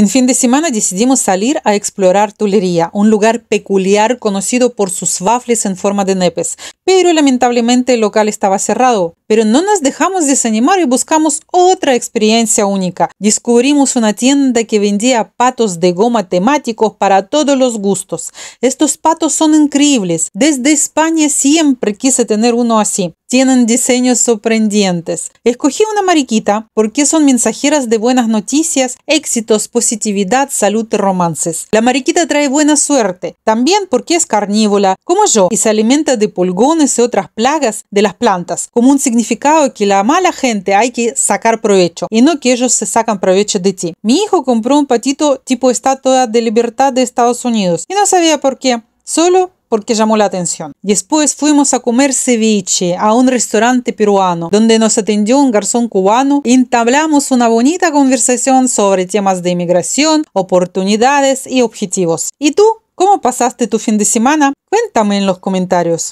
En fin de semana decidimos salir a explorar Tulería, un lugar peculiar conocido por sus waffles en forma de nepes, pero lamentablemente el local estaba cerrado pero no nos dejamos desanimar y buscamos otra experiencia única. Descubrimos una tienda que vendía patos de goma temáticos para todos los gustos. Estos patos son increíbles. Desde España siempre quise tener uno así. Tienen diseños sorprendentes. Escogí una mariquita porque son mensajeras de buenas noticias, éxitos, positividad, salud y romances. La mariquita trae buena suerte, también porque es carnívora, como yo, y se alimenta de polgones y otras plagas de las plantas, como un significado significado que la mala gente hay que sacar provecho y no que ellos se sacan provecho de ti. Mi hijo compró un patito tipo estatua de libertad de Estados Unidos y no sabía por qué, solo porque llamó la atención. Después fuimos a comer ceviche a un restaurante peruano, donde nos atendió un garzón cubano y entablamos una bonita conversación sobre temas de inmigración, oportunidades y objetivos. ¿Y tú? ¿Cómo pasaste tu fin de semana? Cuéntame en los comentarios.